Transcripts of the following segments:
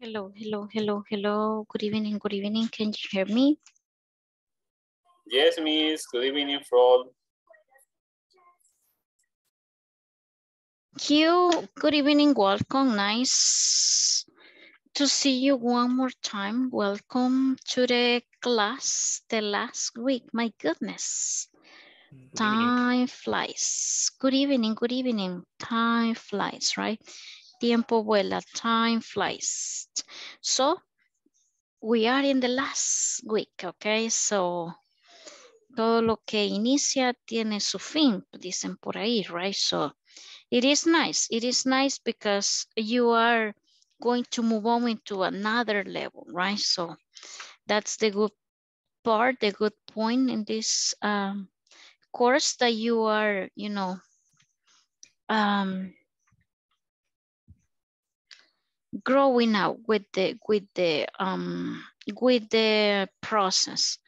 Hello, hello, hello, hello. Good evening, good evening. Can you hear me? Yes, Miss. Good evening, Frog. Q, good evening, welcome. Nice to see you one more time. Welcome to the class the last week. My goodness. Good Time evening. flies. Good evening, good evening. Time flies, right? Tiempo vuela, time flies. So we are in the last week, okay? So todo lo que inicia tiene su fin, dicen por ahí, right? So it is nice. It is nice because you are going to move on into another level, right? So that's the good part, the good point in this um, course that you are, you know, um, growing out with the with the um, with the process.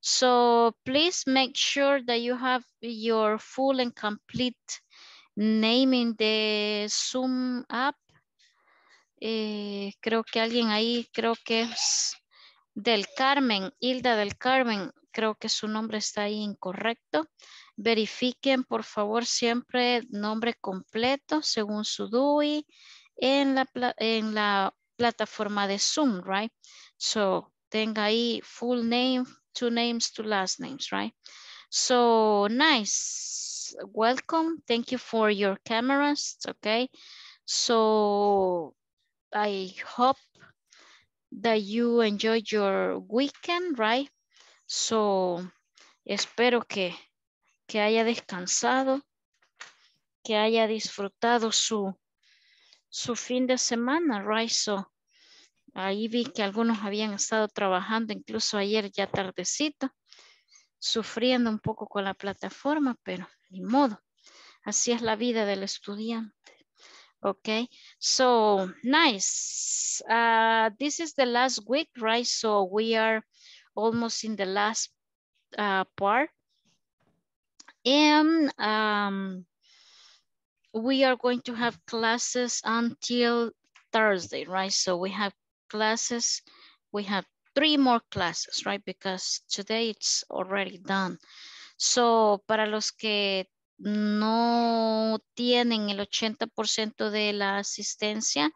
So please make sure that you have your full and complete name in the Zoom app. Eh, creo que alguien ahí, creo que es del Carmen, Hilda del Carmen, creo que su nombre está ahí incorrecto. Verifiquen, por favor, siempre nombre completo según su DUI en la, en la plataforma de Zoom, right? So, tenga ahí full name, two names, two last names, right? So, nice. Welcome. Thank you for your cameras, okay? So, I hope that you enjoyed your weekend, right? So, espero que, que haya descansado, que haya disfrutado su su fin de semana, right? So, ahí vi que algunos habían estado trabajando incluso ayer ya tardecito, sufriendo un poco con la plataforma, pero ni modo. Así es la vida del estudiante. Okay, so nice. Uh, this is the last week, right? So we are almost in the last ah, part. And um, we are going to have classes until Thursday, right? So we have classes, we have three more classes, right? Because today it's already done. So para los que no tienen el 80% de la asistencia,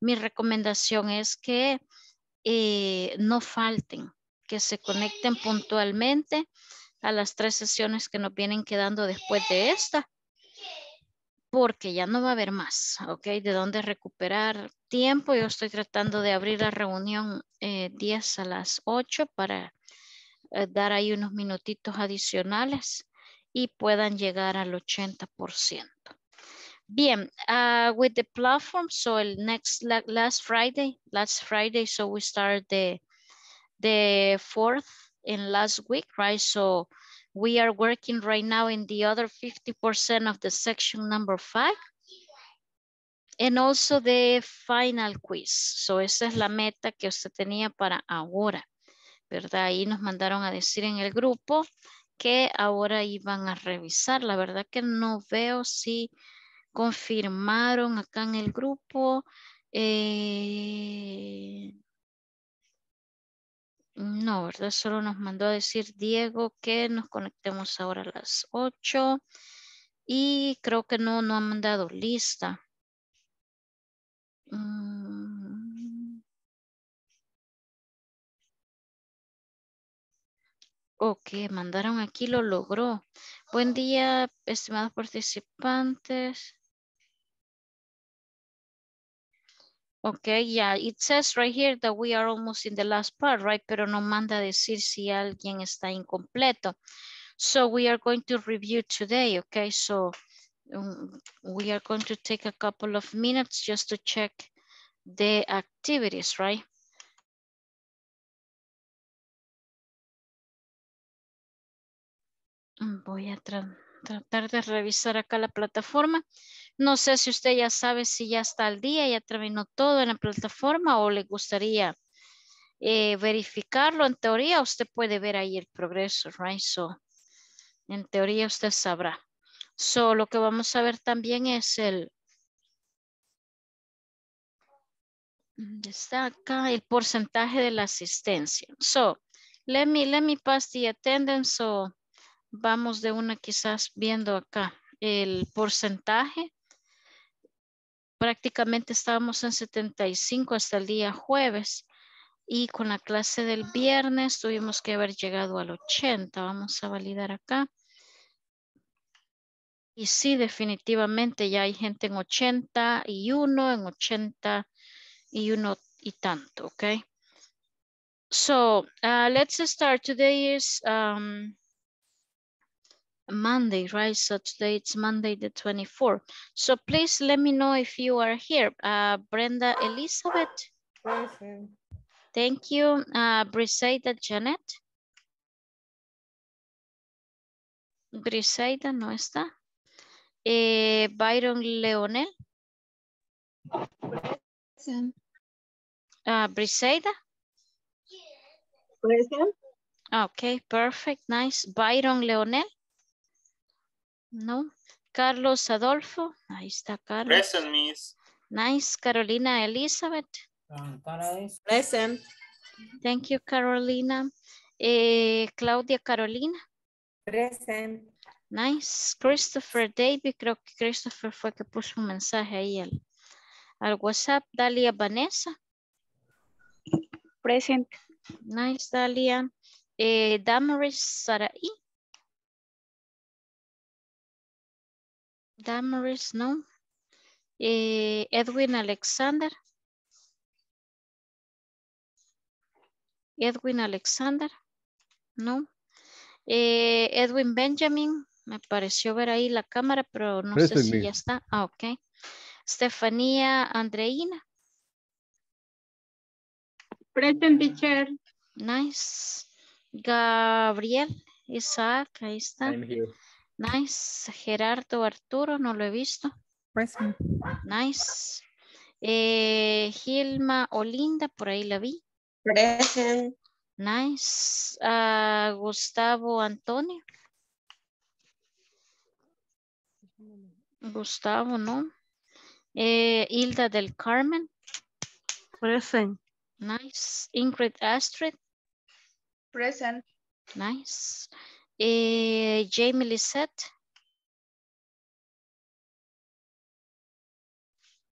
mi recomendación es que eh, no falten, que se conecten puntualmente a las tres sesiones que nos vienen quedando después de esta porque ya no va a haber más, ¿ok? De dónde recuperar tiempo. Yo estoy tratando de abrir la reunión eh, 10 a las 8 para eh, dar ahí unos minutitos adicionales y puedan llegar al 80%. Bien, ah, with the platform, so el next, last Friday, last Friday, so we start the, the fourth in last week, right? So We are working right now in the other 50% of the section number five. And also the final quiz. So esa es la meta que usted tenía para ahora, ¿verdad? Ahí nos mandaron a decir en el grupo que ahora iban a revisar. La verdad que no veo si confirmaron acá en el grupo. Eh, no, ¿verdad? Solo nos mandó a decir Diego que nos conectemos ahora a las 8 y creo que no, no ha mandado lista. Mm. Ok, mandaron aquí, lo logró. Buen día, estimados participantes. Okay, yeah, it says right here that we are almost in the last part, right? Pero no manda decir si alguien está incompleto. So we are going to review today, okay? So um, we are going to take a couple of minutes just to check the activities, right? Mm, voy a tratar de revisar acá la plataforma. No sé si usted ya sabe si ya está al día, ya terminó todo en la plataforma o le gustaría eh, verificarlo. En teoría, usted puede ver ahí el progreso, right? So, en teoría, usted sabrá. So, lo que vamos a ver también es el... Mm, está acá el porcentaje de la asistencia. So, let me, let pass the attendance. vamos de una quizás viendo acá el porcentaje prácticamente estábamos en 75 hasta el día jueves. Y con la clase del viernes tuvimos que haber llegado al 80. Vamos a validar acá. Y sí, definitivamente ya hay gente en 80 y uno, en 80 y uno y tanto, ¿ok? So, uh, let's start. Today is um, Monday, right? So today it's Monday the 24th. So please let me know if you are here. Uh, Brenda Elizabeth. Thank you. Uh, Briseida Janet. Briseida no está. Eh, Byron Leonel. Present. Uh, Briseida. Present. Okay, perfect, nice. Byron Leonel. No. Carlos Adolfo. Ahí está Carlos. Present, Miss. Nice. Carolina Elizabeth. Present. Thank you, Carolina. Eh, Claudia Carolina. Present. Nice. Christopher David. Creo que Christopher fue que puso un mensaje ahí al, al WhatsApp. Dalia Vanessa. Present. Nice, Dalia. Eh, Damaris Saraí. Damaris, no. Eh, Edwin Alexander. Edwin Alexander, no. Eh, Edwin Benjamin, me pareció ver ahí la cámara, pero no sé si ya está. Ah, ok. Stefania, Andreina. Present teacher. Nice. Gabriel, Isaac, ahí está. Nice. Gerardo Arturo, no lo he visto. Present. Nice. Eh, Gilma Olinda, por ahí la vi. Present. Nice. Ah, Gustavo Antonio. Gustavo, ¿no? Eh, Hilda del Carmen. Present. Nice. Ingrid Astrid. Present. Nice. Eh, Jamie Lisette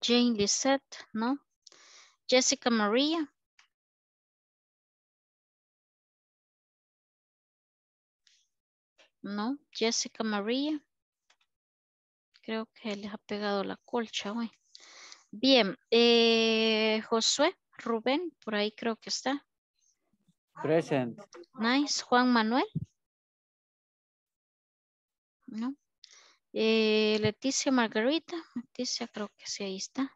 Jane Lisette, ¿no? Jessica Maria. No, Jessica María. Creo que les ha pegado la colcha hoy. Bien, eh, Josué, Rubén, por ahí creo que está. Present. Nice, Juan Manuel. ¿no? Eh, Leticia Margarita, Leticia creo que sí, ahí está.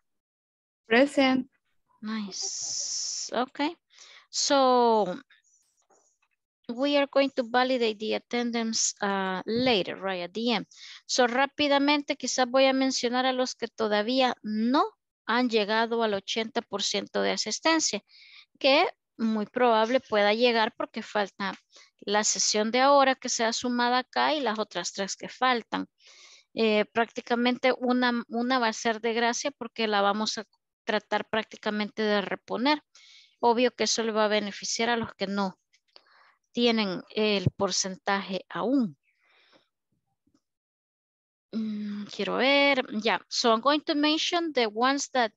Present. Nice. Ok. So we are going to validate the attendance uh, later, right at the end. So rápidamente quizás voy a mencionar a los que todavía no han llegado al 80% de asistencia, que muy probable pueda llegar porque falta la sesión de ahora que sea sumada acá y las otras tres que faltan. Eh, prácticamente una, una va a ser de gracia porque la vamos a tratar prácticamente de reponer. Obvio que eso le va a beneficiar a los que no tienen el porcentaje aún. Mm, quiero ver, ya, so I'm going to mention the ones that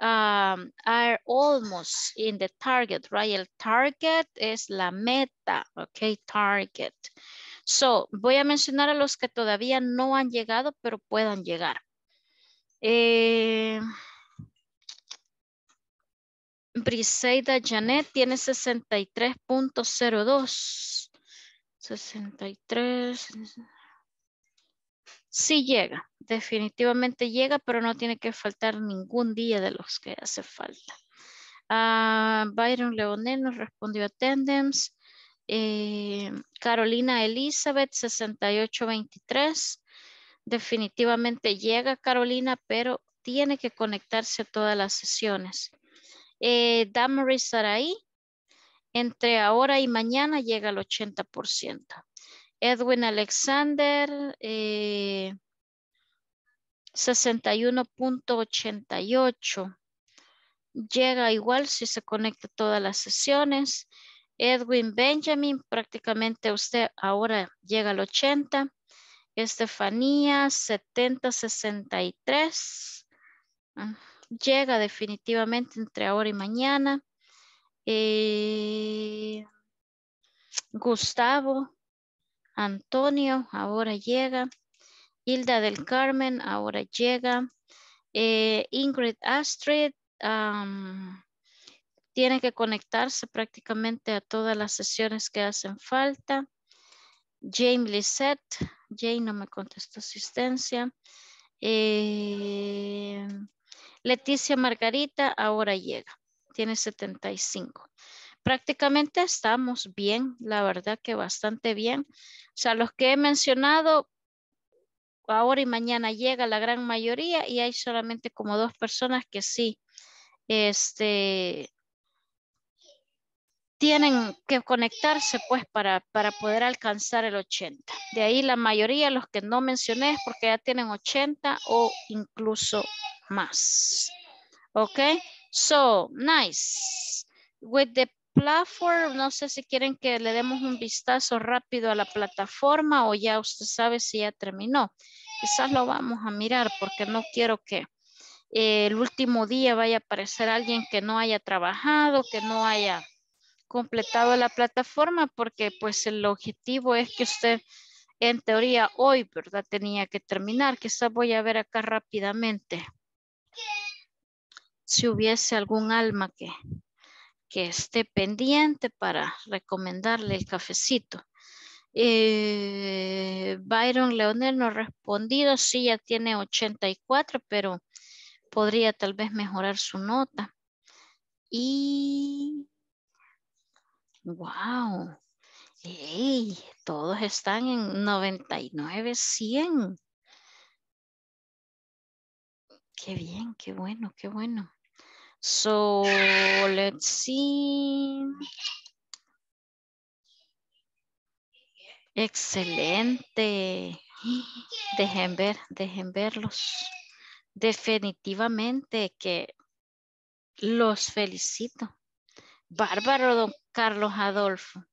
Um, are almost in the target, right? El target es la meta, ok, target. So, voy a mencionar a los que todavía no han llegado, pero puedan llegar. Eh, Briseida Janet tiene 63.02. 63, Sí llega, definitivamente llega, pero no tiene que faltar ningún día de los que hace falta. Ah, Byron Leonel nos respondió a Eh, Carolina Elizabeth, 6823. Definitivamente llega Carolina, pero tiene que conectarse a todas las sesiones. Eh, Damaris Saraí, entre ahora y mañana llega el 80%. Edwin Alexander, 61.88. Eh, llega igual si se conecta todas las sesiones. Edwin Benjamin, prácticamente usted ahora llega al 80. Estefanía, 70.63. Ah, llega definitivamente entre ahora y mañana. Eh, Gustavo, Antonio ahora llega. Hilda del Carmen ahora llega. Eh, Ingrid Astrid tiene que conectarse prácticamente a todas las sesiones que hacen falta. Jane Lissette, Jane no me contestó asistencia. Eh, Leticia Margarita ahora llega, tiene 75 prácticamente estamos bien, la verdad que bastante bien. O sea, los que he mencionado, ahora y mañana llega la gran mayoría y hay solamente como dos personas que sí, este, tienen que conectarse pues para, para poder alcanzar el 80. De ahí la mayoría, los que no mencioné es porque ya tienen 80 o incluso más. Ok, so nice. With the platform. No sé si quieren que le demos un vistazo rápido a la plataforma o ya usted sabe si ya terminó. Quizás lo vamos a mirar porque no quiero que eh, el último día vaya a aparecer alguien que no haya trabajado, que no haya completado la plataforma porque pues el objetivo es que usted en teoría hoy, ¿verdad? Tenía que terminar. Quizás voy a ver acá rápidamente si hubiese algún alma que que esté pendiente para recomendarle el cafecito. Eh, Byron Leonel no ha respondido, sí ya tiene 84, pero podría tal vez mejorar su nota. Y... ¡Wow! ¡Ey! Todos están en 99, 100. ¡Qué bien, qué bueno, qué bueno! So let's see. Excelente. Dejen ver, dejen verlos. Definitivamente que los felicito. Bárbaro, don Carlos Adolfo.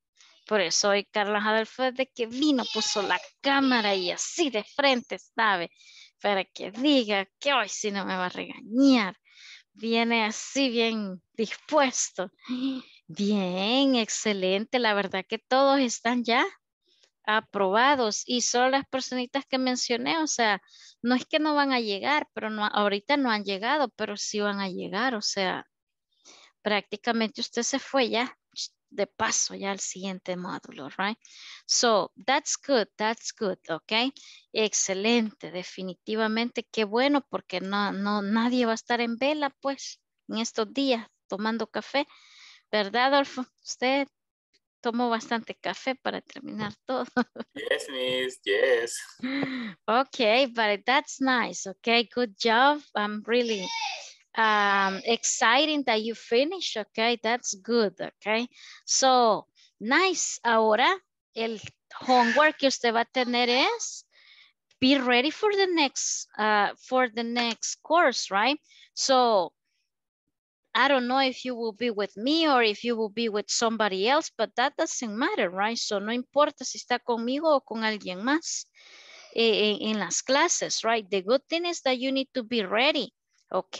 Por eso hoy Carlos Adolfo de que vino puso la cámara y así de frente, ¿sabe? Para que diga que hoy si no me va a regañar viene así bien dispuesto. Bien, excelente. La verdad que todos están ya aprobados y solo las personitas que mencioné, o sea, no es que no van a llegar, pero no, ahorita no han llegado, pero sí van a llegar, o sea, prácticamente usted se fue ya de paso ya al siguiente módulo, right? So, that's good, that's good, okay? Excelente, definitivamente, qué bueno, porque no, no, nadie va a estar en vela, pues, en estos días, tomando café. ¿Verdad, Adolfo? Usted tomó bastante café para terminar todo. Yes, miss, yes. Okay, but that's nice, okay, good job. I'm really... um, exciting that you finish, okay? That's good, okay? So, nice. Ahora, el homework que usted va a tener es be ready for the next, uh, for the next course, right? So, I don't know if you will be with me or if you will be with somebody else, but that doesn't matter, right? So, no importa si está conmigo o con alguien más. In, eh, las clases, right? The good thing is that you need to be ready ¿ok?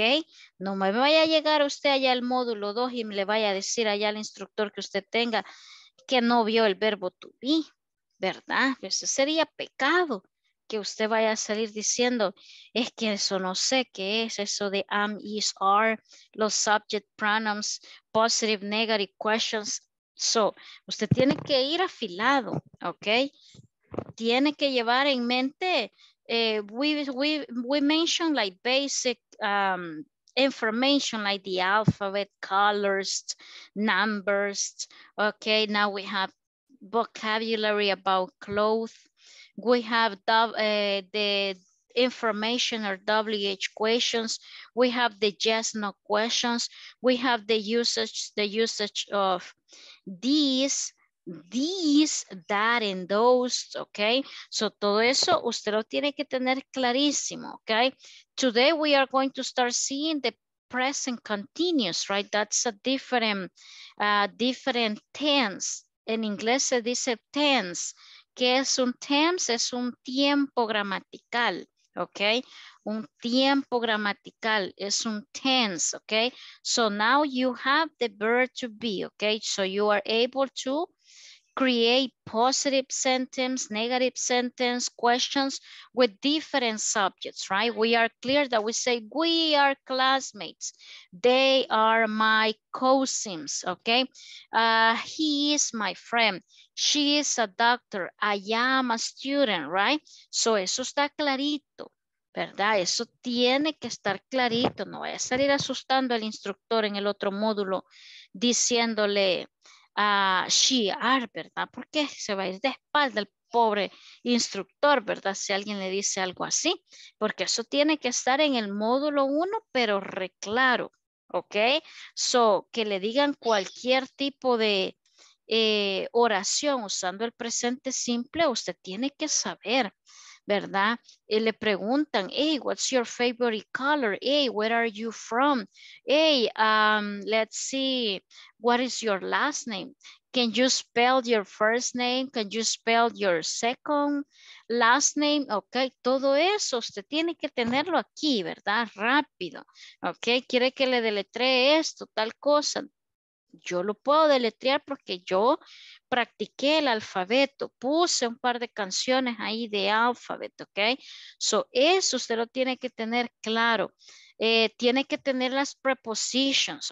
No me vaya a llegar usted allá al módulo 2 y le vaya a decir allá al instructor que usted tenga que no vio el verbo to be, ¿verdad? Eso pues sería pecado que usted vaya a salir diciendo, es que eso no sé qué es, eso de am, is, are, los subject pronouns, positive, negative, questions. So, usted tiene que ir afilado, ¿ok? Tiene que llevar en mente uh, we, we, we mentioned like basic um, information like the alphabet, colors, numbers. Okay, now we have vocabulary about clothes. We have the, uh, the information or WH questions. We have the yes, no questions. We have the usage, the usage of these these, that, and those, okay? So todo eso usted lo tiene que tener clarísimo, okay? Today we are going to start seeing the present continuous, right? That's a different, uh, different tense. En inglés se dice tense. ¿Qué es un tense? Es un tiempo gramatical, okay? un tiempo gramatical, es un tense, okay? So now you have the verb to be, okay? So you are able to create positive sentence, negative sentence, questions with different subjects, right? We are clear that we say, we are classmates. They are my cousins, okay? Uh, he is my friend. She is a doctor. I am a student, right? So eso está clarito. ¿Verdad? Eso tiene que estar clarito. No vaya a salir asustando al instructor en el otro módulo diciéndole, a ¿verdad? Porque se va a ir de espalda el pobre instructor, ¿verdad? Si alguien le dice algo así, porque eso tiene que estar en el módulo 1, pero reclaro, ¿ok? So, que le digan cualquier tipo de eh, oración usando el presente simple, usted tiene que saber ¿verdad? Y le preguntan, hey, what's your favorite color? Hey, where are you from? Hey, um, let's see, what is your last name? Can you spell your first name? Can you spell your second last name? Ok, todo eso usted tiene que tenerlo aquí, ¿verdad? Rápido. Ok, quiere que le deletree esto, tal cosa. Yo lo puedo deletrear porque yo practiqué el alfabeto, puse un par de canciones ahí de alfabeto, ¿ok? So, eso usted lo tiene que tener claro. Eh, tiene que tener las prepositions,